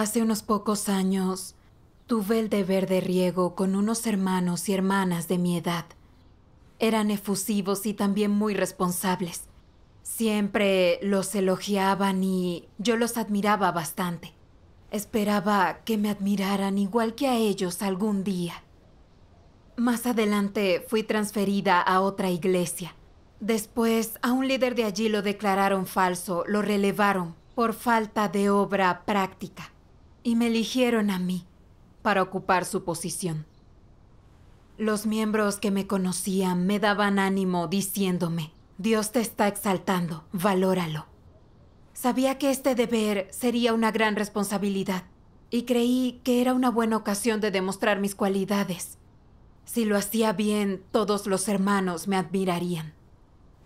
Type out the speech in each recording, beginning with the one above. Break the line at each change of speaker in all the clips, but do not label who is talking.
Hace unos pocos años tuve el deber de riego con unos hermanos y hermanas de mi edad. Eran efusivos y también muy responsables. Siempre los elogiaban y yo los admiraba bastante. Esperaba que me admiraran igual que a ellos algún día. Más adelante fui transferida a otra iglesia. Después a un líder de allí lo declararon falso, lo relevaron por falta de obra práctica y me eligieron a mí para ocupar su posición. Los miembros que me conocían me daban ánimo diciéndome, Dios te está exaltando, valóralo. Sabía que este deber sería una gran responsabilidad y creí que era una buena ocasión de demostrar mis cualidades. Si lo hacía bien, todos los hermanos me admirarían.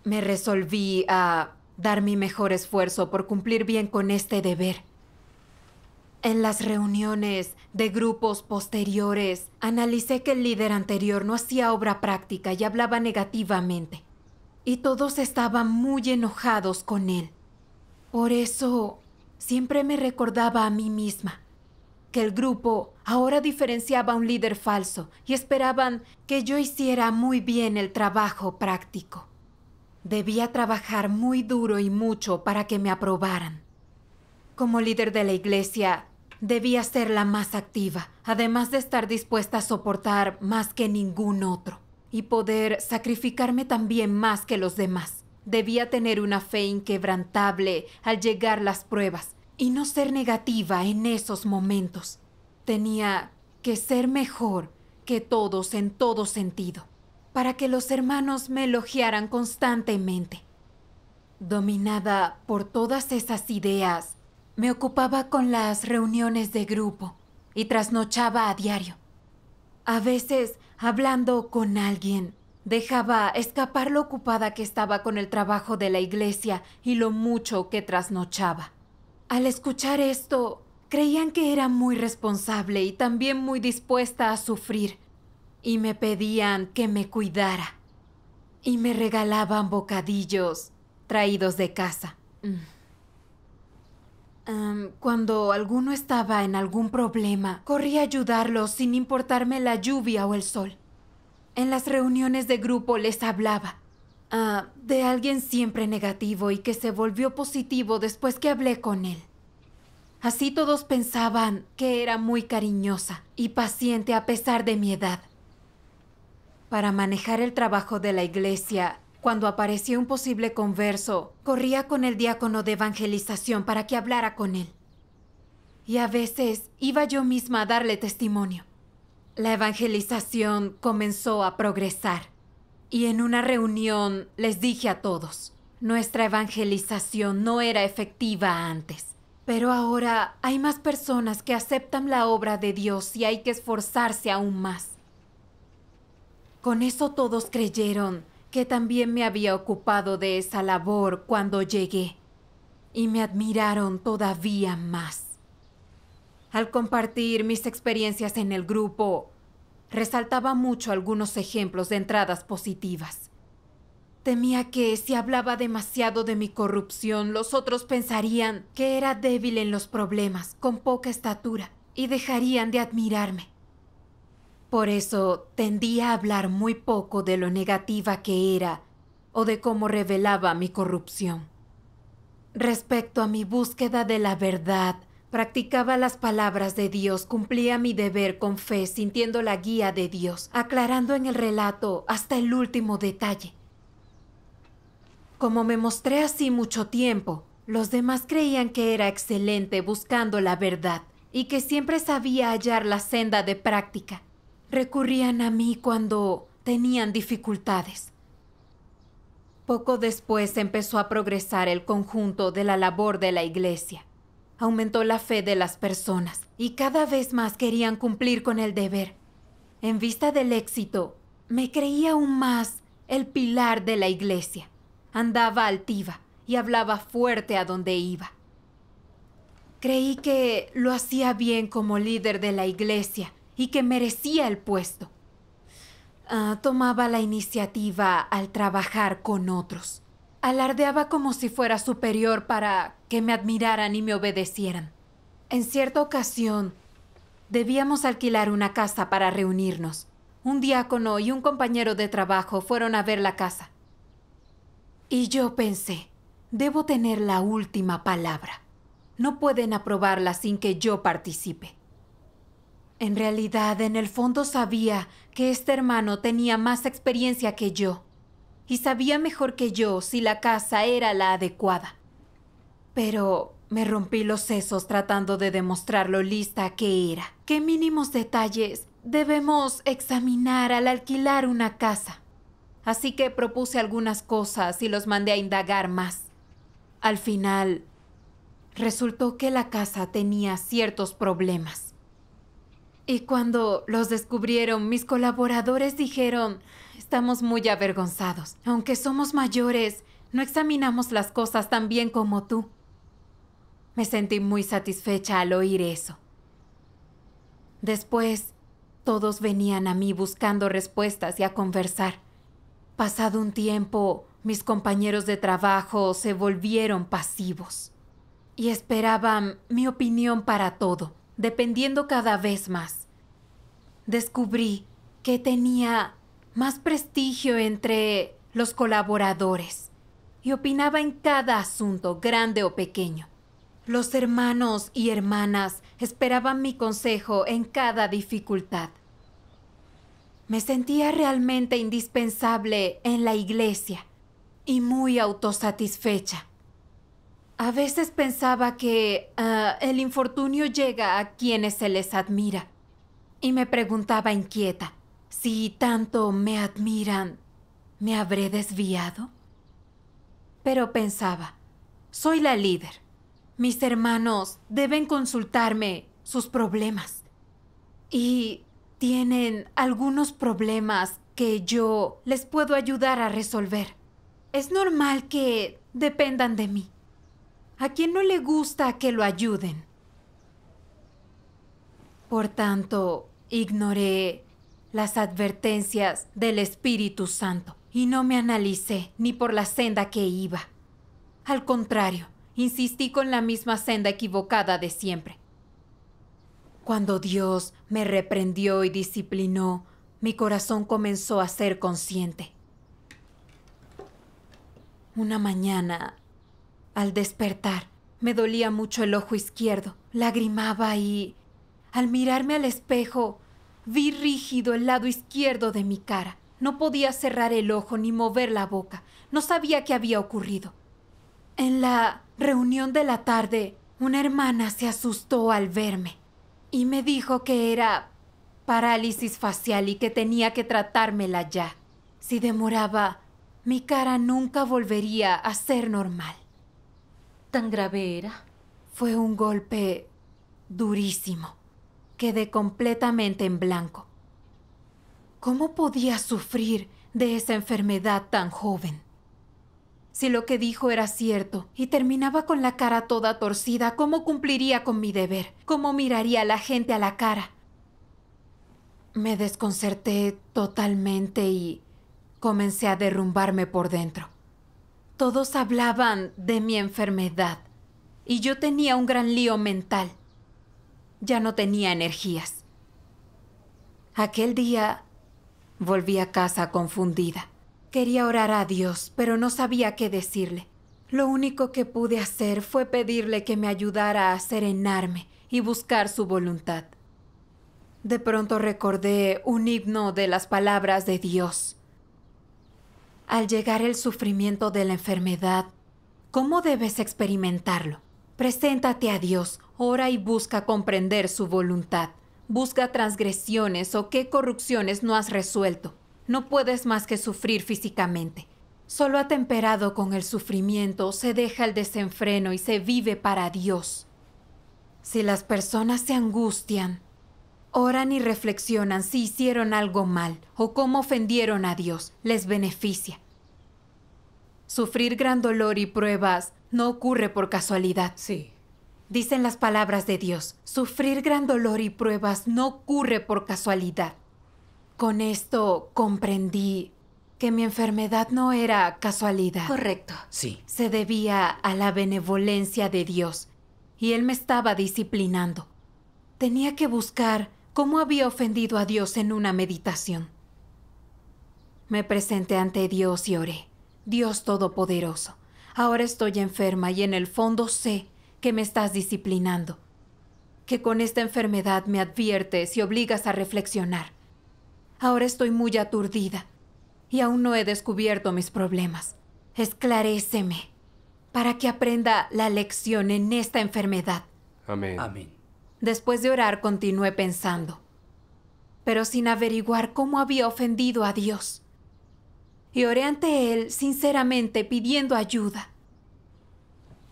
Me resolví a dar mi mejor esfuerzo por cumplir bien con este deber en las reuniones de grupos posteriores, analicé que el líder anterior no hacía obra práctica y hablaba negativamente. Y todos estaban muy enojados con él. Por eso, siempre me recordaba a mí misma que el grupo ahora diferenciaba a un líder falso y esperaban que yo hiciera muy bien el trabajo práctico. Debía trabajar muy duro y mucho para que me aprobaran. Como líder de la iglesia, Debía ser la más activa, además de estar dispuesta a soportar más que ningún otro y poder sacrificarme también más que los demás. Debía tener una fe inquebrantable al llegar las pruebas y no ser negativa en esos momentos. Tenía que ser mejor que todos en todo sentido, para que los hermanos me elogiaran constantemente. Dominada por todas esas ideas, me ocupaba con las reuniones de grupo y trasnochaba a diario. A veces, hablando con alguien, dejaba escapar lo ocupada que estaba con el trabajo de la iglesia y lo mucho que trasnochaba. Al escuchar esto, creían que era muy responsable y también muy dispuesta a sufrir, y me pedían que me cuidara. Y me regalaban bocadillos traídos de casa. Mm cuando alguno estaba en algún problema, corrí a ayudarlo sin importarme la lluvia o el sol. En las reuniones de grupo les hablaba ah, de alguien siempre negativo y que se volvió positivo después que hablé con él. Así todos pensaban que era muy cariñosa y paciente a pesar de mi edad. Para manejar el trabajo de la iglesia, cuando apareció un posible converso, corría con el diácono de evangelización para que hablara con él. Y a veces iba yo misma a darle testimonio. La evangelización comenzó a progresar. Y en una reunión les dije a todos, nuestra evangelización no era efectiva antes. Pero ahora hay más personas que aceptan la obra de Dios y hay que esforzarse aún más. Con eso todos creyeron que también me había ocupado de esa labor cuando llegué, y me admiraron todavía más. Al compartir mis experiencias en el grupo, resaltaba mucho algunos ejemplos de entradas positivas. Temía que si hablaba demasiado de mi corrupción, los otros pensarían que era débil en los problemas, con poca estatura, y dejarían de admirarme. Por eso tendía a hablar muy poco de lo negativa que era o de cómo revelaba mi corrupción. Respecto a mi búsqueda de la verdad, practicaba las palabras de Dios, cumplía mi deber con fe, sintiendo la guía de Dios, aclarando en el relato hasta el último detalle. Como me mostré así mucho tiempo, los demás creían que era excelente buscando la verdad y que siempre sabía hallar la senda de práctica recurrían a mí cuando tenían dificultades. Poco después empezó a progresar el conjunto de la labor de la iglesia. Aumentó la fe de las personas y cada vez más querían cumplir con el deber. En vista del éxito, me creía aún más el pilar de la iglesia. Andaba altiva y hablaba fuerte a donde iba. Creí que lo hacía bien como líder de la iglesia y que merecía el puesto. Ah, tomaba la iniciativa al trabajar con otros. Alardeaba como si fuera superior para que me admiraran y me obedecieran. En cierta ocasión, debíamos alquilar una casa para reunirnos. Un diácono y un compañero de trabajo fueron a ver la casa. Y yo pensé, debo tener la última palabra. No pueden aprobarla sin que yo participe. En realidad, en el fondo sabía que este hermano tenía más experiencia que yo y sabía mejor que yo si la casa era la adecuada. Pero me rompí los sesos tratando de demostrar lo lista que era. ¿Qué mínimos detalles debemos examinar al alquilar una casa? Así que propuse algunas cosas y los mandé a indagar más. Al final, resultó que la casa tenía ciertos problemas. Y cuando los descubrieron, mis colaboradores dijeron, estamos muy avergonzados. Aunque somos mayores, no examinamos las cosas tan bien como tú. Me sentí muy satisfecha al oír eso. Después, todos venían a mí buscando respuestas y a conversar. Pasado un tiempo, mis compañeros de trabajo se volvieron pasivos y esperaban mi opinión para todo dependiendo cada vez más. Descubrí que tenía más prestigio entre los colaboradores y opinaba en cada asunto, grande o pequeño. Los hermanos y hermanas esperaban mi consejo en cada dificultad. Me sentía realmente indispensable en la iglesia y muy autosatisfecha. A veces pensaba que ah, el infortunio llega a quienes se les admira. Y me preguntaba inquieta, si tanto me admiran, ¿me habré desviado? Pero pensaba, soy la líder. Mis hermanos deben consultarme sus problemas. Y tienen algunos problemas que yo les puedo ayudar a resolver. Es normal que dependan de mí. ¿A quién no le gusta que lo ayuden? Por tanto, ignoré las advertencias del Espíritu Santo y no me analicé ni por la senda que iba. Al contrario, insistí con la misma senda equivocada de siempre. Cuando Dios me reprendió y disciplinó, mi corazón comenzó a ser consciente. Una mañana al despertar, me dolía mucho el ojo izquierdo, lagrimaba y... Al mirarme al espejo, vi rígido el lado izquierdo de mi cara. No podía cerrar el ojo ni mover la boca. No sabía qué había ocurrido. En la reunión de la tarde, una hermana se asustó al verme y me dijo que era parálisis facial y que tenía que tratármela ya. Si demoraba, mi cara nunca volvería a ser normal tan grave era? Fue un golpe durísimo. Quedé completamente en blanco. ¿Cómo podía sufrir de esa enfermedad tan joven? Si lo que dijo era cierto y terminaba con la cara toda torcida, ¿cómo cumpliría con mi deber? ¿Cómo miraría a la gente a la cara? Me desconcerté totalmente y comencé a derrumbarme por dentro todos hablaban de mi enfermedad y yo tenía un gran lío mental. Ya no tenía energías. Aquel día volví a casa confundida. Quería orar a Dios, pero no sabía qué decirle. Lo único que pude hacer fue pedirle que me ayudara a serenarme y buscar su voluntad. De pronto recordé un himno de las palabras de Dios al llegar el sufrimiento de la enfermedad, ¿cómo debes experimentarlo? Preséntate a Dios, ora y busca comprender su voluntad. Busca transgresiones o qué corrupciones no has resuelto. No puedes más que sufrir físicamente. Solo atemperado con el sufrimiento se deja el desenfreno y se vive para Dios. Si las personas se angustian, oran y reflexionan si hicieron algo mal o cómo ofendieron a Dios, les beneficia. Sufrir gran dolor y pruebas no ocurre por casualidad. Sí. Dicen las palabras de Dios, sufrir gran dolor y pruebas no ocurre por casualidad. Con esto comprendí que mi enfermedad no era casualidad. Correcto. Sí. Se debía a la benevolencia de Dios y Él me estaba disciplinando. Tenía que buscar cómo había ofendido a Dios en una meditación. Me presenté ante Dios y oré. Dios Todopoderoso, ahora estoy enferma y en el fondo sé que me estás disciplinando, que con esta enfermedad me adviertes y obligas a reflexionar. Ahora estoy muy aturdida y aún no he descubierto mis problemas. Esclaréceme para que aprenda la lección en esta enfermedad. Amén. Amén. Después de orar continué pensando, pero sin averiguar cómo había ofendido a Dios y oré ante él sinceramente pidiendo ayuda.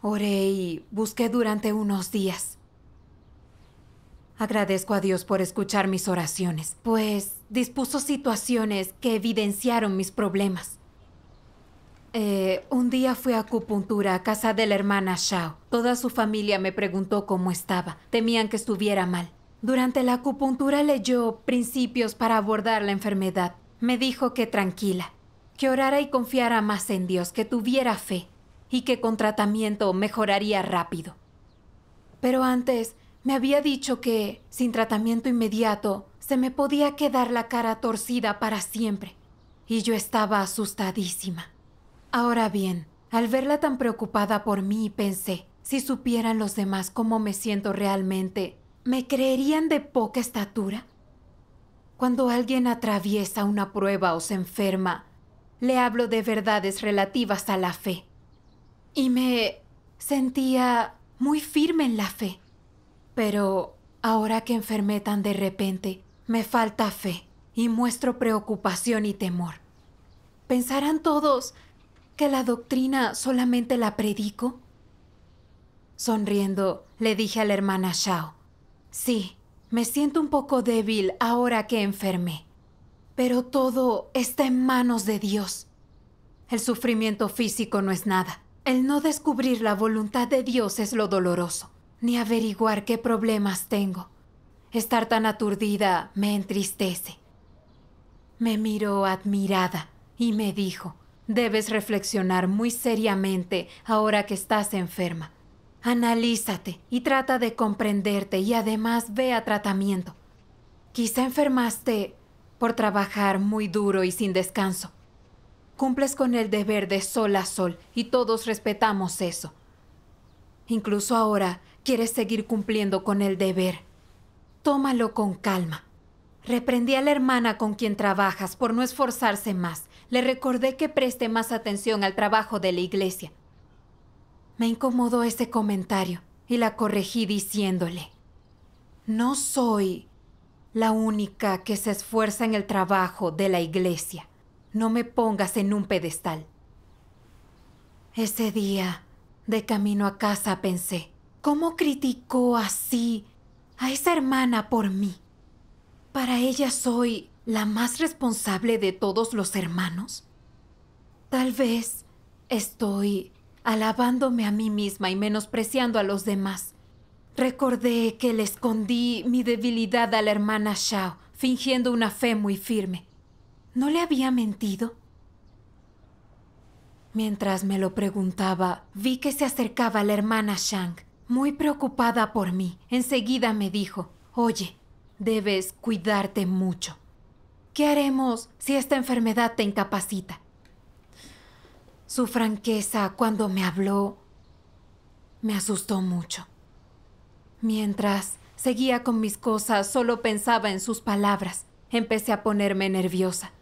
Oré y busqué durante unos días. Agradezco a Dios por escuchar mis oraciones, pues dispuso situaciones que evidenciaron mis problemas. Eh, un día fui a acupuntura a casa de la hermana Shao. Toda su familia me preguntó cómo estaba. Temían que estuviera mal. Durante la acupuntura leyó principios para abordar la enfermedad. Me dijo que tranquila, que orara y confiara más en Dios, que tuviera fe y que con tratamiento mejoraría rápido. Pero antes me había dicho que, sin tratamiento inmediato, se me podía quedar la cara torcida para siempre, y yo estaba asustadísima. Ahora bien, al verla tan preocupada por mí, pensé, si supieran los demás cómo me siento realmente, ¿me creerían de poca estatura? Cuando alguien atraviesa una prueba o se enferma, le hablo de verdades relativas a la fe. Y me sentía muy firme en la fe. Pero ahora que enfermé tan de repente, me falta fe y muestro preocupación y temor. ¿Pensarán todos que la doctrina solamente la predico? Sonriendo, le dije a la hermana Shao, sí, me siento un poco débil ahora que enfermé. Pero todo está en manos de Dios. El sufrimiento físico no es nada. El no descubrir la voluntad de Dios es lo doloroso, ni averiguar qué problemas tengo. Estar tan aturdida me entristece. Me miró admirada y me dijo, debes reflexionar muy seriamente ahora que estás enferma. Analízate y trata de comprenderte y además ve a tratamiento. Quizá enfermaste por trabajar muy duro y sin descanso. Cumples con el deber de sol a sol y todos respetamos eso. Incluso ahora quieres seguir cumpliendo con el deber. Tómalo con calma. Reprendí a la hermana con quien trabajas por no esforzarse más. Le recordé que preste más atención al trabajo de la iglesia. Me incomodó ese comentario y la corregí diciéndole, no soy la única que se esfuerza en el trabajo de la iglesia. No me pongas en un pedestal. Ese día, de camino a casa, pensé, ¿cómo criticó así a esa hermana por mí? ¿Para ella soy la más responsable de todos los hermanos? Tal vez estoy alabándome a mí misma y menospreciando a los demás. Recordé que le escondí mi debilidad a la hermana Shao, fingiendo una fe muy firme. ¿No le había mentido? Mientras me lo preguntaba, vi que se acercaba la hermana Shang, muy preocupada por mí. Enseguida me dijo, Oye, debes cuidarte mucho. ¿Qué haremos si esta enfermedad te incapacita? Su franqueza cuando me habló me asustó mucho. Mientras seguía con mis cosas, solo pensaba en sus palabras. Empecé a ponerme nerviosa.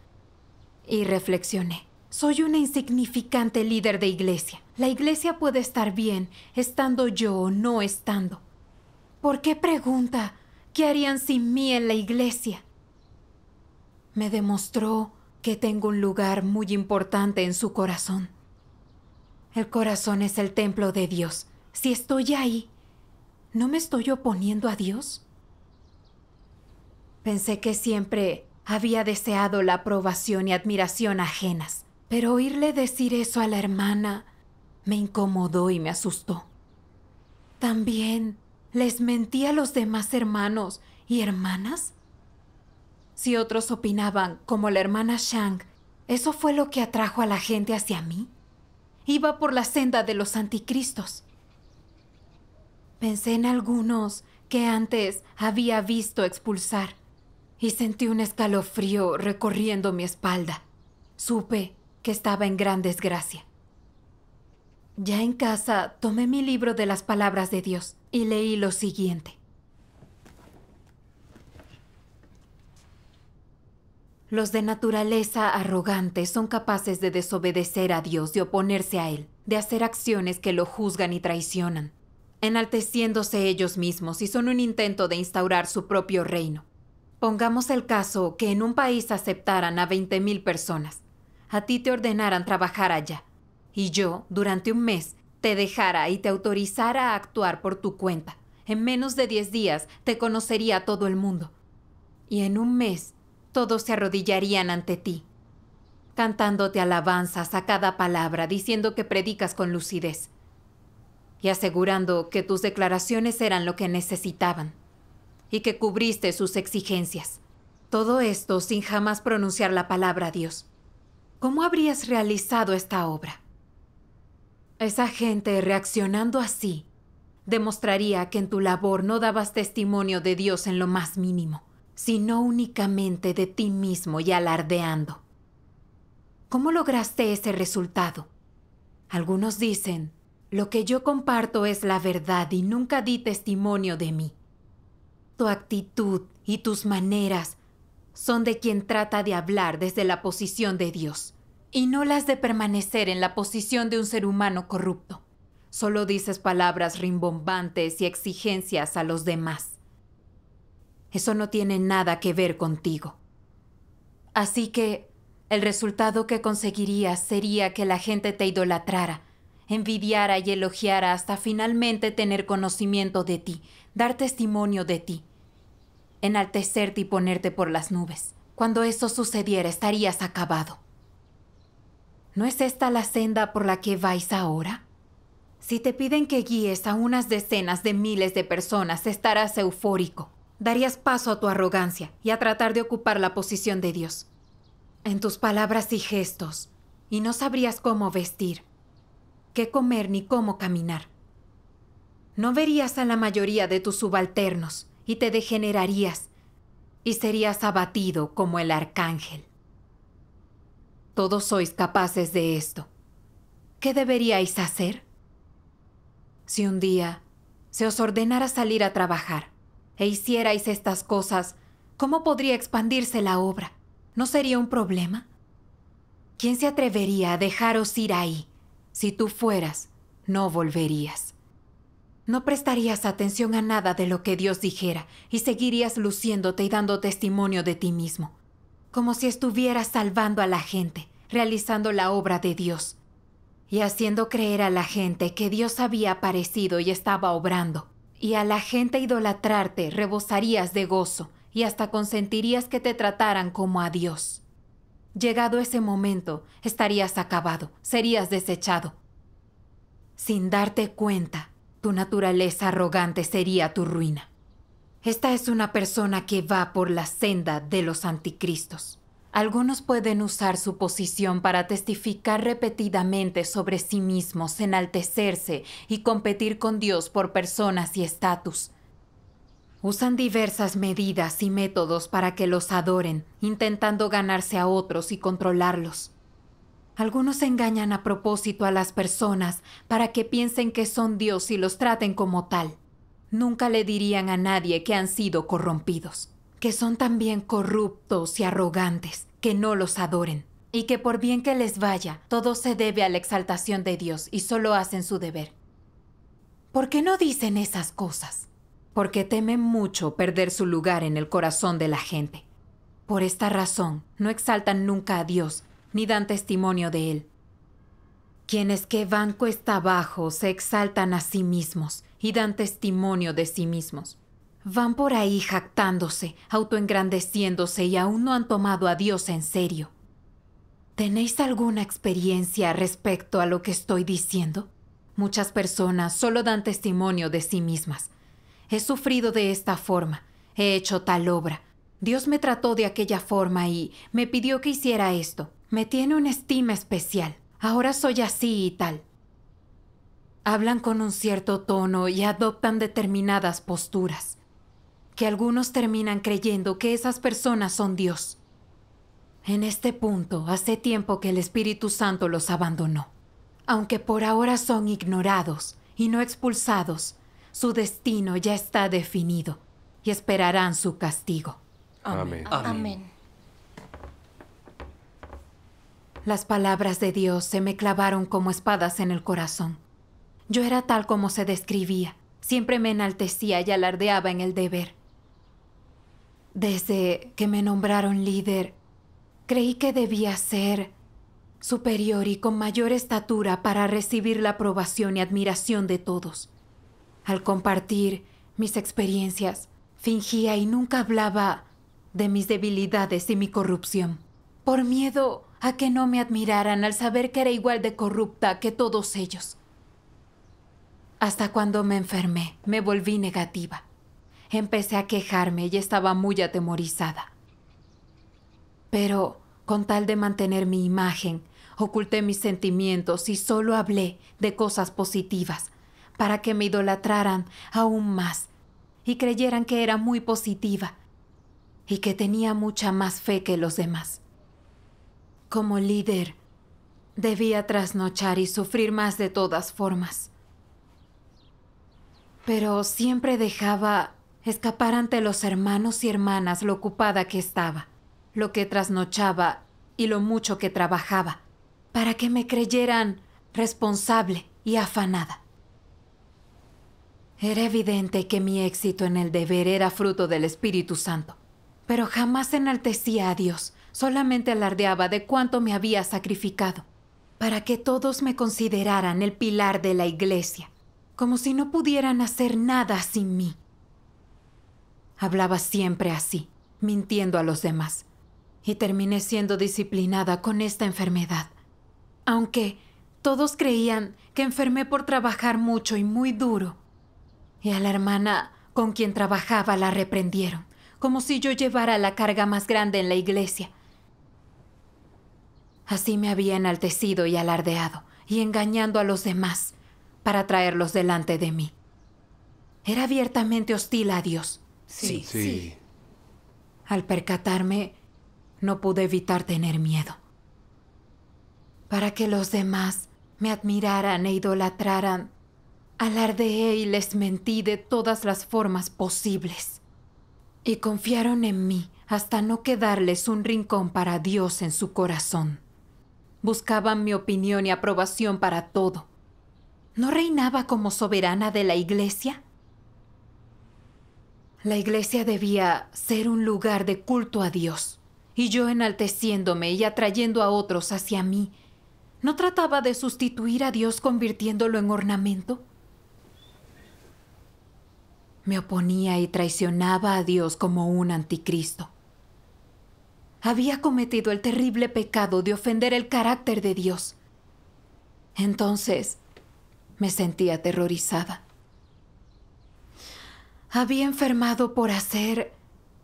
Y reflexioné. Soy una insignificante líder de iglesia. La iglesia puede estar bien, estando yo o no estando. ¿Por qué pregunta qué harían sin mí en la iglesia? Me demostró que tengo un lugar muy importante en su corazón. El corazón es el templo de Dios. Si estoy ahí, ¿No me estoy oponiendo a Dios? Pensé que siempre había deseado la aprobación y admiración ajenas, pero oírle decir eso a la hermana me incomodó y me asustó. También les mentí a los demás hermanos y hermanas. Si otros opinaban como la hermana Shang, eso fue lo que atrajo a la gente hacia mí. Iba por la senda de los anticristos. Pensé en algunos que antes había visto expulsar y sentí un escalofrío recorriendo mi espalda. Supe que estaba en gran desgracia. Ya en casa tomé mi libro de las palabras de Dios y leí lo siguiente. Los de naturaleza arrogante son capaces de desobedecer a Dios, de oponerse a Él, de hacer acciones que lo juzgan y traicionan enalteciéndose ellos mismos y son un intento de instaurar su propio reino. Pongamos el caso que en un país aceptaran a 20.000 personas, a ti te ordenaran trabajar allá, y yo, durante un mes, te dejara y te autorizara a actuar por tu cuenta. En menos de 10 días te conocería todo el mundo. Y en un mes todos se arrodillarían ante ti, cantándote alabanzas a cada palabra, diciendo que predicas con lucidez y asegurando que tus declaraciones eran lo que necesitaban y que cubriste sus exigencias. Todo esto sin jamás pronunciar la palabra Dios. ¿Cómo habrías realizado esta obra? Esa gente reaccionando así demostraría que en tu labor no dabas testimonio de Dios en lo más mínimo, sino únicamente de ti mismo y alardeando. ¿Cómo lograste ese resultado? Algunos dicen lo que yo comparto es la verdad y nunca di testimonio de mí. Tu actitud y tus maneras son de quien trata de hablar desde la posición de Dios y no las de permanecer en la posición de un ser humano corrupto. Solo dices palabras rimbombantes y exigencias a los demás. Eso no tiene nada que ver contigo. Así que el resultado que conseguirías sería que la gente te idolatrara envidiara y elogiara hasta finalmente tener conocimiento de ti, dar testimonio de ti, enaltecerte y ponerte por las nubes. Cuando eso sucediera estarías acabado. ¿No es esta la senda por la que vais ahora? Si te piden que guíes a unas decenas de miles de personas, estarás eufórico. Darías paso a tu arrogancia y a tratar de ocupar la posición de Dios. En tus palabras y gestos, y no sabrías cómo vestir, comer ni cómo caminar. No verías a la mayoría de tus subalternos y te degenerarías y serías abatido como el arcángel. Todos sois capaces de esto. ¿Qué deberíais hacer? Si un día se os ordenara salir a trabajar e hicierais estas cosas, ¿cómo podría expandirse la obra? ¿No sería un problema? ¿Quién se atrevería a dejaros ir ahí? Si tú fueras, no volverías. No prestarías atención a nada de lo que Dios dijera y seguirías luciéndote y dando testimonio de ti mismo, como si estuvieras salvando a la gente, realizando la obra de Dios y haciendo creer a la gente que Dios había aparecido y estaba obrando, y a la gente idolatrarte rebosarías de gozo y hasta consentirías que te trataran como a Dios. Llegado ese momento, estarías acabado, serías desechado. Sin darte cuenta, tu naturaleza arrogante sería tu ruina. Esta es una persona que va por la senda de los anticristos. Algunos pueden usar su posición para testificar repetidamente sobre sí mismos, enaltecerse y competir con Dios por personas y estatus. Usan diversas medidas y métodos para que los adoren, intentando ganarse a otros y controlarlos. Algunos engañan a propósito a las personas para que piensen que son Dios y los traten como tal. Nunca le dirían a nadie que han sido corrompidos, que son también corruptos y arrogantes, que no los adoren, y que por bien que les vaya, todo se debe a la exaltación de Dios y solo hacen su deber. ¿Por qué no dicen esas cosas? porque temen mucho perder su lugar en el corazón de la gente. Por esta razón, no exaltan nunca a Dios, ni dan testimonio de Él. Quienes que van cuesta abajo se exaltan a sí mismos y dan testimonio de sí mismos. Van por ahí jactándose, autoengrandeciéndose y aún no han tomado a Dios en serio. ¿Tenéis alguna experiencia respecto a lo que estoy diciendo? Muchas personas solo dan testimonio de sí mismas, He sufrido de esta forma, he hecho tal obra. Dios me trató de aquella forma y me pidió que hiciera esto. Me tiene una estima especial. Ahora soy así y tal. Hablan con un cierto tono y adoptan determinadas posturas, que algunos terminan creyendo que esas personas son Dios. En este punto, hace tiempo que el Espíritu Santo los abandonó. Aunque por ahora son ignorados y no expulsados, su destino ya está definido y esperarán su castigo. Amén. Amén. Las palabras de Dios se me clavaron como espadas en el corazón. Yo era tal como se describía. Siempre me enaltecía y alardeaba en el deber. Desde que me nombraron líder, creí que debía ser superior y con mayor estatura para recibir la aprobación y admiración de todos al compartir mis experiencias, fingía y nunca hablaba de mis debilidades y mi corrupción, por miedo a que no me admiraran al saber que era igual de corrupta que todos ellos. Hasta cuando me enfermé, me volví negativa. Empecé a quejarme y estaba muy atemorizada. Pero, con tal de mantener mi imagen, oculté mis sentimientos y solo hablé de cosas positivas, para que me idolatraran aún más y creyeran que era muy positiva y que tenía mucha más fe que los demás. Como líder, debía trasnochar y sufrir más de todas formas. Pero siempre dejaba escapar ante los hermanos y hermanas lo ocupada que estaba, lo que trasnochaba y lo mucho que trabajaba, para que me creyeran responsable y afanada. Era evidente que mi éxito en el deber era fruto del Espíritu Santo, pero jamás enaltecía a Dios, solamente alardeaba de cuánto me había sacrificado, para que todos me consideraran el pilar de la iglesia, como si no pudieran hacer nada sin mí. Hablaba siempre así, mintiendo a los demás, y terminé siendo disciplinada con esta enfermedad, aunque todos creían que enfermé por trabajar mucho y muy duro y a la hermana con quien trabajaba la reprendieron, como si yo llevara la carga más grande en la iglesia. Así me había enaltecido y alardeado, y engañando a los demás para traerlos delante de mí. Era abiertamente hostil a Dios. Sí, sí. Al percatarme, no pude evitar tener miedo. Para que los demás me admiraran e idolatraran, Alardeé y les mentí de todas las formas posibles. Y confiaron en mí hasta no quedarles un rincón para Dios en su corazón. Buscaban mi opinión y aprobación para todo. ¿No reinaba como soberana de la iglesia? La iglesia debía ser un lugar de culto a Dios, y yo enalteciéndome y atrayendo a otros hacia mí, ¿no trataba de sustituir a Dios convirtiéndolo en ornamento? Me oponía y traicionaba a Dios como un anticristo. Había cometido el terrible pecado de ofender el carácter de Dios. Entonces, me sentía aterrorizada. Había enfermado por hacer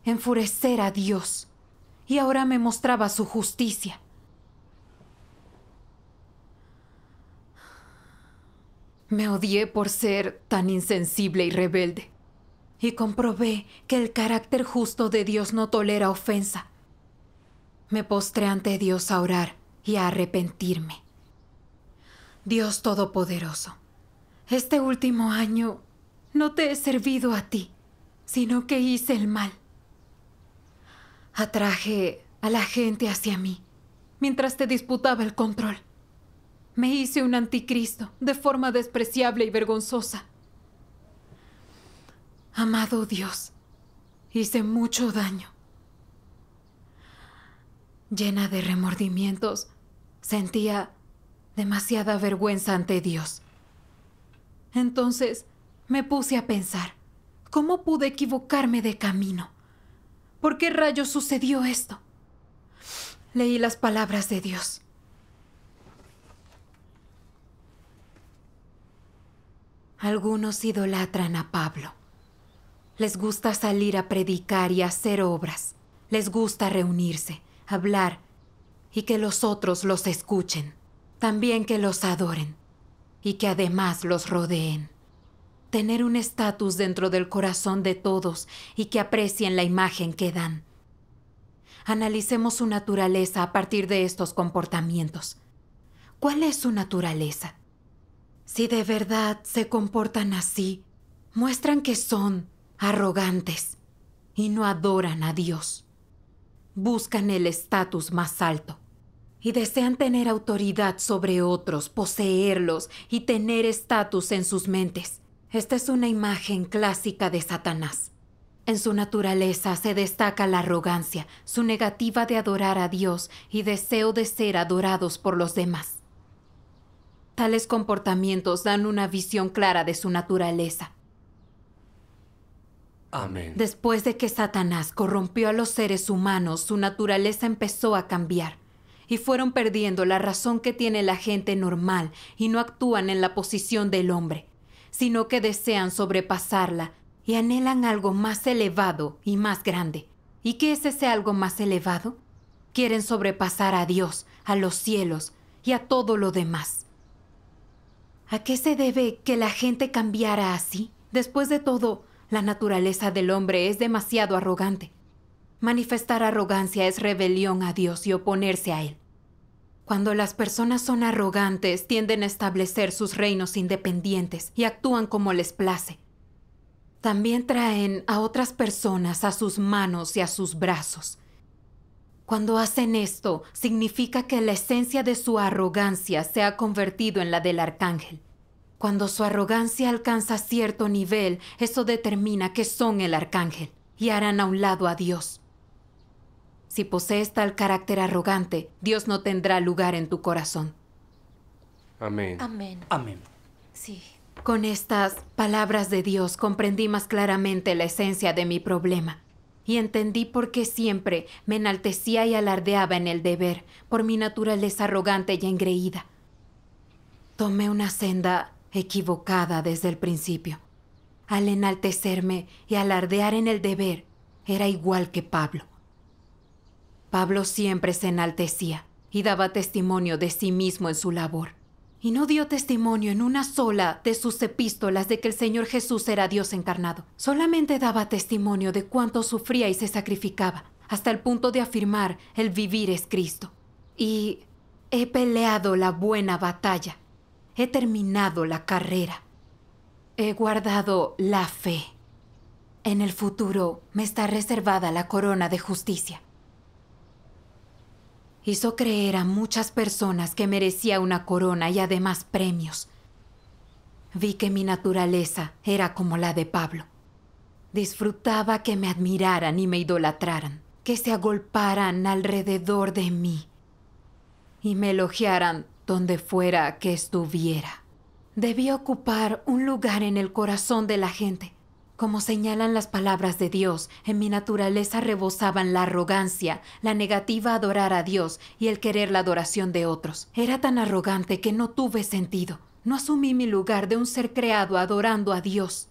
enfurecer a Dios y ahora me mostraba su justicia. Me odié por ser tan insensible y rebelde y comprobé que el carácter justo de Dios no tolera ofensa. Me postré ante Dios a orar y a arrepentirme. Dios Todopoderoso, este último año no te he servido a ti, sino que hice el mal. Atraje a la gente hacia mí mientras te disputaba el control. Me hice un anticristo de forma despreciable y vergonzosa. Amado Dios, hice mucho daño. Llena de remordimientos, sentía demasiada vergüenza ante Dios. Entonces me puse a pensar, ¿cómo pude equivocarme de camino? ¿Por qué rayos sucedió esto? Leí las palabras de Dios. Algunos idolatran a Pablo. Les gusta salir a predicar y hacer obras. Les gusta reunirse, hablar y que los otros los escuchen. También que los adoren y que además los rodeen. Tener un estatus dentro del corazón de todos y que aprecien la imagen que dan. Analicemos su naturaleza a partir de estos comportamientos. ¿Cuál es su naturaleza? Si de verdad se comportan así, muestran que son arrogantes y no adoran a Dios. Buscan el estatus más alto y desean tener autoridad sobre otros, poseerlos y tener estatus en sus mentes. Esta es una imagen clásica de Satanás. En su naturaleza se destaca la arrogancia, su negativa de adorar a Dios y deseo de ser adorados por los demás. Tales comportamientos dan una visión clara de su naturaleza. Después de que Satanás corrompió a los seres humanos, su naturaleza empezó a cambiar y fueron perdiendo la razón que tiene la gente normal y no actúan en la posición del hombre, sino que desean sobrepasarla y anhelan algo más elevado y más grande. ¿Y qué es ese algo más elevado? Quieren sobrepasar a Dios, a los cielos y a todo lo demás. ¿A qué se debe que la gente cambiara así? Después de todo, la naturaleza del hombre es demasiado arrogante. Manifestar arrogancia es rebelión a Dios y oponerse a Él. Cuando las personas son arrogantes, tienden a establecer sus reinos independientes y actúan como les place. También traen a otras personas a sus manos y a sus brazos. Cuando hacen esto, significa que la esencia de su arrogancia se ha convertido en la del arcángel. Cuando su arrogancia alcanza cierto nivel, eso determina que son el arcángel y harán a un lado a Dios. Si posees tal carácter arrogante, Dios no tendrá lugar en tu corazón. Amén. Amén. Amén. Sí. Con estas palabras de Dios comprendí más claramente la esencia de mi problema y entendí por qué siempre me enaltecía y alardeaba en el deber por mi naturaleza arrogante y engreída. Tomé una senda equivocada desde el principio. Al enaltecerme y alardear en el deber, era igual que Pablo. Pablo siempre se enaltecía y daba testimonio de sí mismo en su labor. Y no dio testimonio en una sola de sus epístolas de que el Señor Jesús era Dios encarnado. Solamente daba testimonio de cuánto sufría y se sacrificaba, hasta el punto de afirmar el vivir es Cristo. Y he peleado la buena batalla He terminado la carrera. He guardado la fe. En el futuro me está reservada la corona de justicia. Hizo creer a muchas personas que merecía una corona y además premios. Vi que mi naturaleza era como la de Pablo. Disfrutaba que me admiraran y me idolatraran, que se agolparan alrededor de mí y me elogiaran donde fuera que estuviera. Debía ocupar un lugar en el corazón de la gente. Como señalan las palabras de Dios, en mi naturaleza rebosaban la arrogancia, la negativa a adorar a Dios y el querer la adoración de otros. Era tan arrogante que no tuve sentido. No asumí mi lugar de un ser creado adorando a Dios.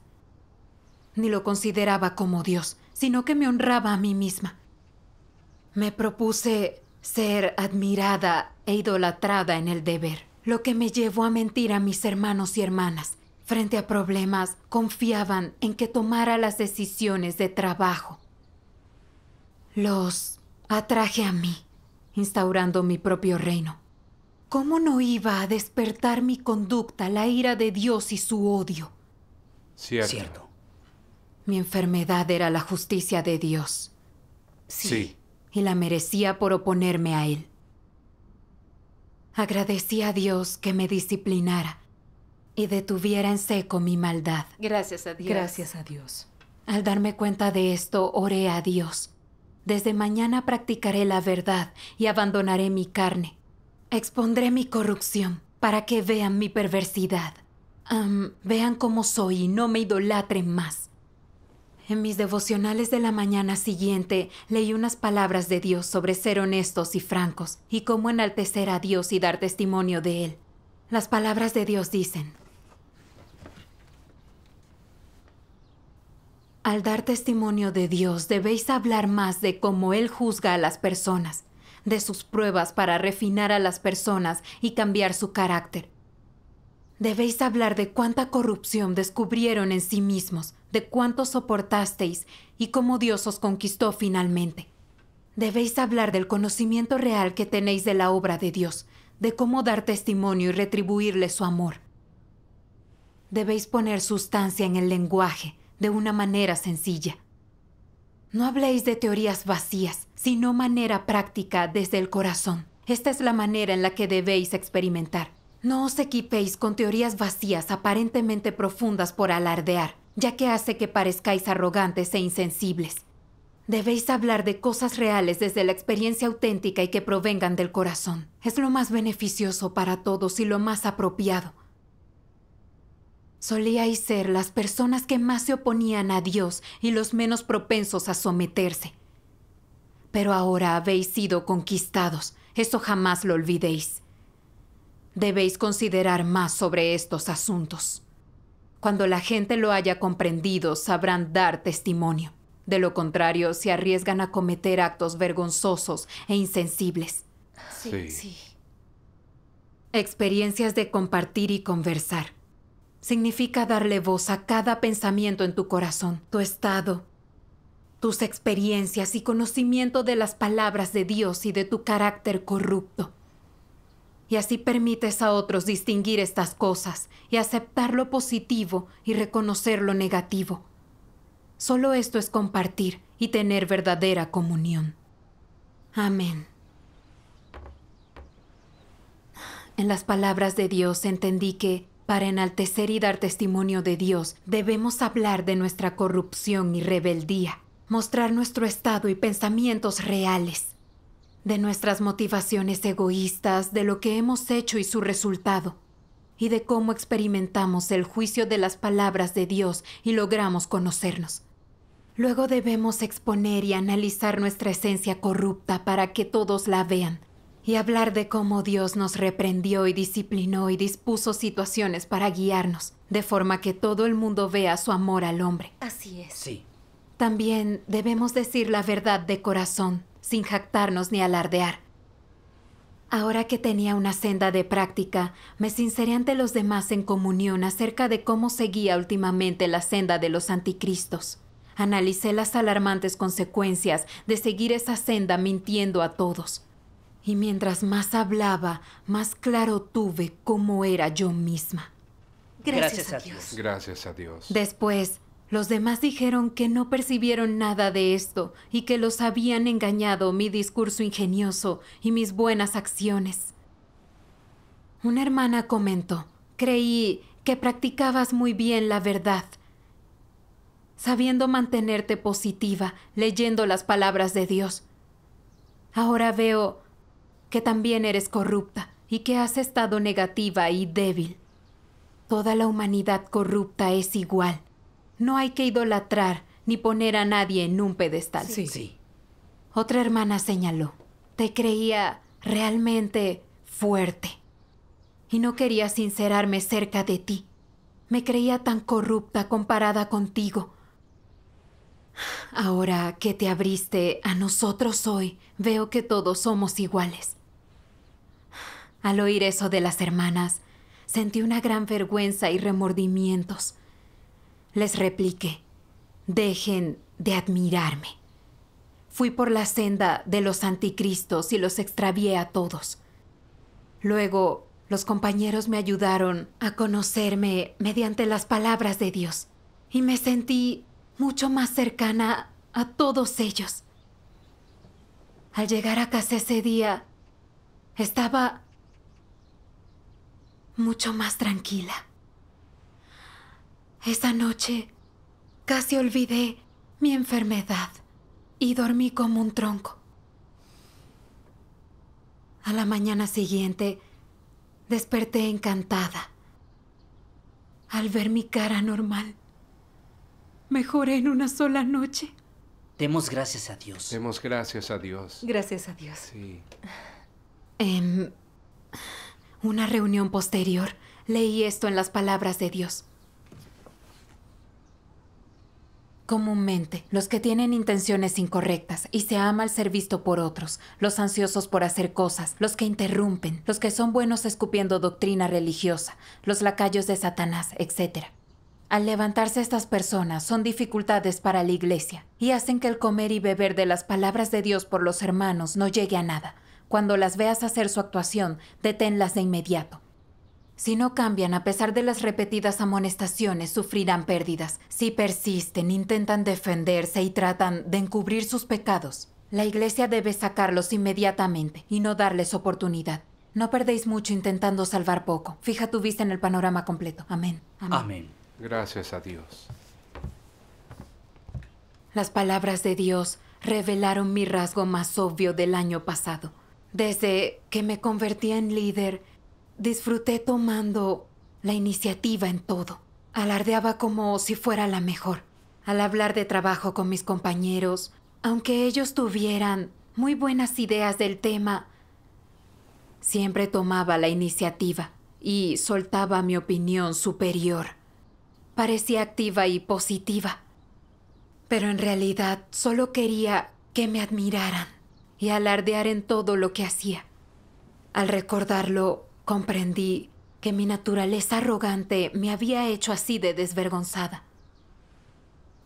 Ni lo consideraba como Dios, sino que me honraba a mí misma. Me propuse ser admirada e idolatrada en el deber, lo que me llevó a mentir a mis hermanos y hermanas. Frente a problemas, confiaban en que tomara las decisiones de trabajo. Los atraje a mí, instaurando mi propio reino. ¿Cómo no iba a despertar mi conducta la ira de Dios y su odio? Cierto. Cierto. Mi enfermedad era la justicia de Dios. sí y la merecía por oponerme a él. Agradecí a Dios que me disciplinara y detuviera en seco mi maldad. Gracias a Dios. Gracias a Dios. Al darme cuenta de esto, oré a Dios. Desde mañana practicaré la verdad y abandonaré mi carne. Expondré mi corrupción para que vean mi perversidad. vean cómo soy y no me idolatren más. En mis devocionales de la mañana siguiente leí unas palabras de Dios sobre ser honestos y francos y cómo enaltecer a Dios y dar testimonio de Él. Las palabras de Dios dicen, Al dar testimonio de Dios debéis hablar más de cómo Él juzga a las personas, de sus pruebas para refinar a las personas y cambiar su carácter. Debéis hablar de cuánta corrupción descubrieron en sí mismos, de cuánto soportasteis y cómo Dios os conquistó finalmente. Debéis hablar del conocimiento real que tenéis de la obra de Dios, de cómo dar testimonio y retribuirle su amor. Debéis poner sustancia en el lenguaje de una manera sencilla. No habléis de teorías vacías, sino manera práctica desde el corazón. Esta es la manera en la que debéis experimentar. No os equipéis con teorías vacías aparentemente profundas por alardear, ya que hace que parezcáis arrogantes e insensibles. Debéis hablar de cosas reales desde la experiencia auténtica y que provengan del corazón. Es lo más beneficioso para todos y lo más apropiado. Solíais ser las personas que más se oponían a Dios y los menos propensos a someterse. Pero ahora habéis sido conquistados. Eso jamás lo olvidéis. Debéis considerar más sobre estos asuntos. Cuando la gente lo haya comprendido, sabrán dar testimonio. De lo contrario, se arriesgan a cometer actos vergonzosos e insensibles. Sí. sí. Experiencias de compartir y conversar. Significa darle voz a cada pensamiento en tu corazón, tu estado, tus experiencias y conocimiento de las palabras de Dios y de tu carácter corrupto y así permites a otros distinguir estas cosas y aceptar lo positivo y reconocer lo negativo. Solo esto es compartir y tener verdadera comunión. Amén. En las palabras de Dios entendí que, para enaltecer y dar testimonio de Dios, debemos hablar de nuestra corrupción y rebeldía, mostrar nuestro estado y pensamientos reales, de nuestras motivaciones egoístas, de lo que hemos hecho y su resultado, y de cómo experimentamos el juicio de las palabras de Dios y logramos conocernos. Luego debemos exponer y analizar nuestra esencia corrupta para que todos la vean, y hablar de cómo Dios nos reprendió y disciplinó y dispuso situaciones para guiarnos, de forma que todo el mundo vea su amor al hombre. Así es. Sí. También debemos decir la verdad de corazón, sin jactarnos ni alardear. Ahora que tenía una senda de práctica, me sinceré ante los demás en comunión acerca de cómo seguía últimamente la senda de los anticristos. Analicé las alarmantes consecuencias de seguir esa senda mintiendo a todos. Y mientras más hablaba, más claro tuve cómo era yo misma. Gracias, a, Dios. Gracias a Dios. Después, los demás dijeron que no percibieron nada de esto y que los habían engañado mi discurso ingenioso y mis buenas acciones. Una hermana comentó, creí que practicabas muy bien la verdad, sabiendo mantenerte positiva, leyendo las palabras de Dios. Ahora veo que también eres corrupta y que has estado negativa y débil. Toda la humanidad corrupta es igual. No hay que idolatrar ni poner a nadie en un pedestal. Sí, sí. Otra hermana señaló, te creía realmente fuerte. Y no quería sincerarme cerca de ti. Me creía tan corrupta comparada contigo. Ahora que te abriste a nosotros hoy, veo que todos somos iguales. Al oír eso de las hermanas, sentí una gran vergüenza y remordimientos les repliqué. Dejen de admirarme. Fui por la senda de los anticristos y los extravié a todos. Luego, los compañeros me ayudaron a conocerme mediante las palabras de Dios y me sentí mucho más cercana a todos ellos. Al llegar a casa ese día, estaba mucho más tranquila. Esa noche casi olvidé mi enfermedad y dormí como un tronco. A la mañana siguiente desperté encantada al ver mi cara normal. Mejoré en una sola noche. Demos gracias a Dios. Demos gracias a Dios. Gracias a Dios. Sí. En em, una reunión posterior leí esto en las palabras de Dios. Comúnmente, los que tienen intenciones incorrectas y se ama al ser visto por otros, los ansiosos por hacer cosas, los que interrumpen, los que son buenos escupiendo doctrina religiosa, los lacayos de Satanás, etc. Al levantarse estas personas son dificultades para la iglesia y hacen que el comer y beber de las palabras de Dios por los hermanos no llegue a nada. Cuando las veas hacer su actuación, deténlas de inmediato. Si no cambian a pesar de las repetidas amonestaciones, sufrirán pérdidas. Si persisten, intentan defenderse y tratan de encubrir sus pecados. La iglesia debe sacarlos inmediatamente y no darles oportunidad. No perdéis mucho intentando salvar poco. Fija tu vista en el panorama completo. Amén. Amén. Gracias a Dios. Las palabras de Dios revelaron mi rasgo más obvio del año pasado. Desde que me convertí en líder, Disfruté tomando la iniciativa en todo. Alardeaba como si fuera la mejor. Al hablar de trabajo con mis compañeros, aunque ellos tuvieran muy buenas ideas del tema, siempre tomaba la iniciativa y soltaba mi opinión superior. Parecía activa y positiva, pero en realidad solo quería que me admiraran y alardear en todo lo que hacía. Al recordarlo, Comprendí que mi naturaleza arrogante me había hecho así de desvergonzada.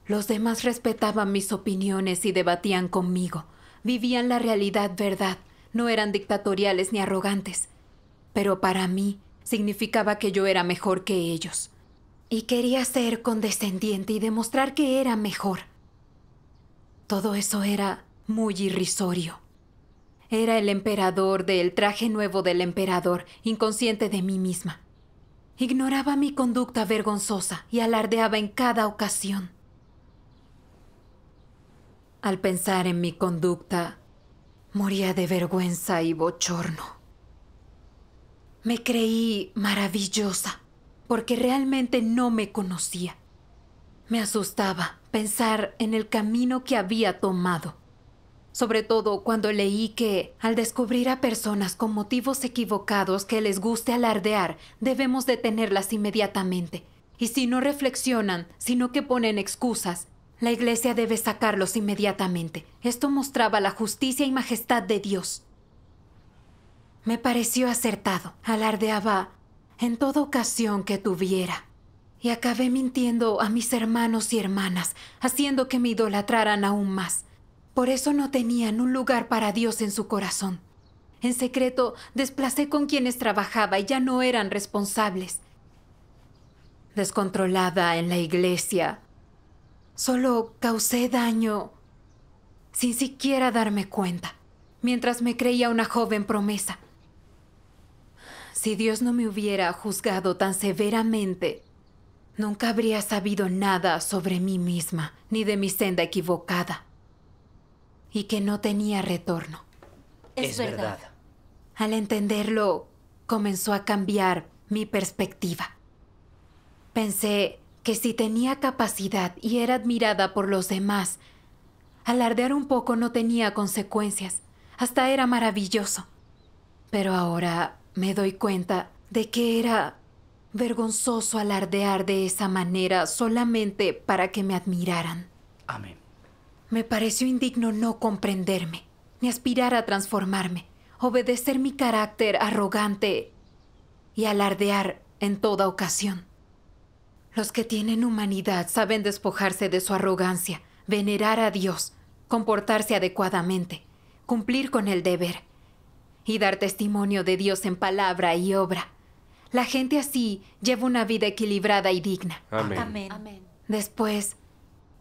Los demás respetaban mis opiniones y debatían conmigo. Vivían la realidad verdad, no eran dictatoriales ni arrogantes. Pero para mí significaba que yo era mejor que ellos. Y quería ser condescendiente y demostrar que era mejor. Todo eso era muy irrisorio. Era el emperador del traje nuevo del emperador, inconsciente de mí misma. Ignoraba mi conducta vergonzosa y alardeaba en cada ocasión. Al pensar en mi conducta, moría de vergüenza y bochorno. Me creí maravillosa, porque realmente no me conocía. Me asustaba pensar en el camino que había tomado sobre todo cuando leí que, al descubrir a personas con motivos equivocados que les guste alardear, debemos detenerlas inmediatamente. Y si no reflexionan, sino que ponen excusas, la iglesia debe sacarlos inmediatamente. Esto mostraba la justicia y majestad de Dios. Me pareció acertado. Alardeaba en toda ocasión que tuviera. Y acabé mintiendo a mis hermanos y hermanas, haciendo que me idolatraran aún más. Por eso no tenían un lugar para Dios en su corazón. En secreto, desplacé con quienes trabajaba y ya no eran responsables. Descontrolada en la iglesia, solo causé daño sin siquiera darme cuenta, mientras me creía una joven promesa. Si Dios no me hubiera juzgado tan severamente, nunca habría sabido nada sobre mí misma, ni de mi senda equivocada y que no tenía retorno. Es, verdad. Al entenderlo, comenzó a cambiar mi perspectiva. Pensé que si tenía capacidad y era admirada por los demás, alardear un poco no tenía consecuencias, hasta era maravilloso. Pero ahora me doy cuenta de que era vergonzoso alardear de esa manera solamente para que me admiraran. Amén. Me pareció indigno no comprenderme, ni aspirar a transformarme, obedecer mi carácter arrogante y alardear en toda ocasión. Los que tienen humanidad saben despojarse de su arrogancia, venerar a Dios, comportarse adecuadamente, cumplir con el deber y dar testimonio de Dios en palabra y obra. La gente así lleva una vida equilibrada y digna. Amén. Después,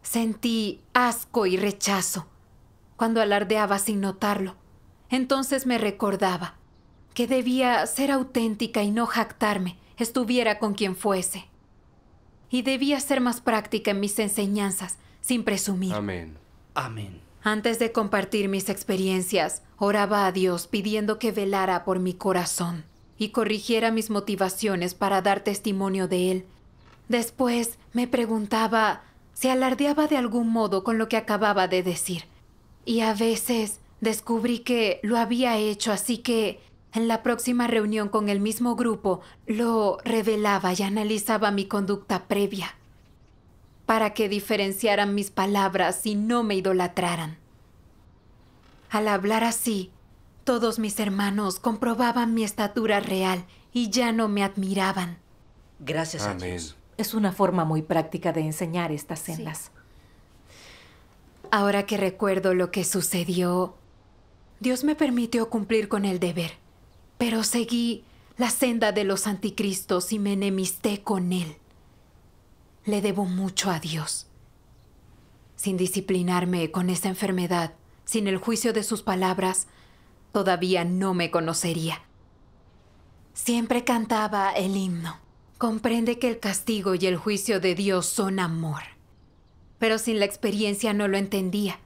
Sentí asco y rechazo cuando alardeaba sin notarlo. Entonces me recordaba que debía ser auténtica y no jactarme, estuviera con quien fuese. Y debía ser más práctica en mis enseñanzas, sin presumir. Amén. Amén. Antes de compartir mis experiencias, oraba a Dios pidiendo que velara por mi corazón y corrigiera mis motivaciones para dar testimonio de Él. Después me preguntaba se alardeaba de algún modo con lo que acababa de decir. Y a veces descubrí que lo había hecho, así que en la próxima reunión con el mismo grupo lo revelaba y analizaba mi conducta previa para que diferenciaran mis palabras y no me idolatraran. Al hablar así, todos mis hermanos comprobaban mi estatura real y ya no me admiraban. Gracias a Dios. Es una forma muy práctica de enseñar estas sendas. Ahora que recuerdo lo que sucedió, Dios me permitió cumplir con el deber, pero seguí la senda de los anticristos y me enemisté con él. Le debo mucho a Dios. Sin disciplinarme con esa enfermedad, sin el juicio de sus palabras, todavía no me conocería. Siempre cantaba el himno. Comprende que el castigo y el juicio de Dios son amor. Pero sin la experiencia no lo entendía.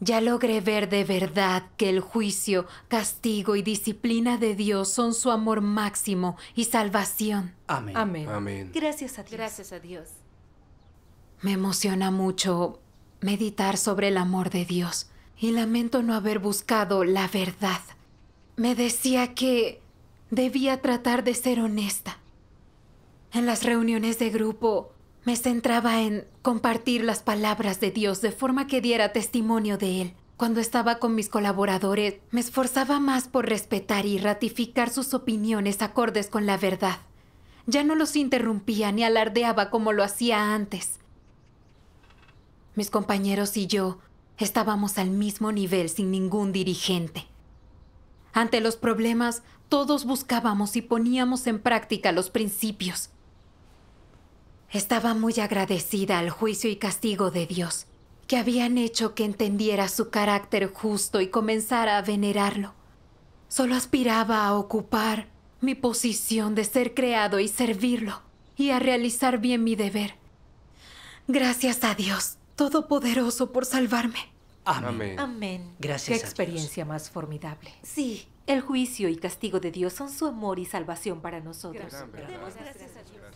Ya logré ver de verdad que el juicio, castigo y disciplina de Dios son su amor máximo y salvación. Amén. Gracias a Dios. Gracias a Dios. Me emociona mucho meditar sobre el amor de Dios y lamento no haber buscado la verdad. Me decía que debía tratar de ser honesta, en las reuniones de grupo me centraba en compartir las palabras de Dios de forma que diera testimonio de Él. Cuando estaba con mis colaboradores, me esforzaba más por respetar y ratificar sus opiniones acordes con la verdad. Ya no los interrumpía ni alardeaba como lo hacía antes. Mis compañeros y yo estábamos al mismo nivel sin ningún dirigente. Ante los problemas, todos buscábamos y poníamos en práctica los principios. Estaba muy agradecida al juicio y castigo de Dios, que habían hecho que entendiera su carácter justo y comenzara a venerarlo. Solo aspiraba a ocupar mi posición de ser creado y servirlo, y a realizar bien mi deber. Gracias a Dios, Todopoderoso, por salvarme. Amén. Amén. Gracias. Qué experiencia más formidable. Sí, el juicio y castigo de Dios son su amor y salvación para nosotros. Gracias a Dios.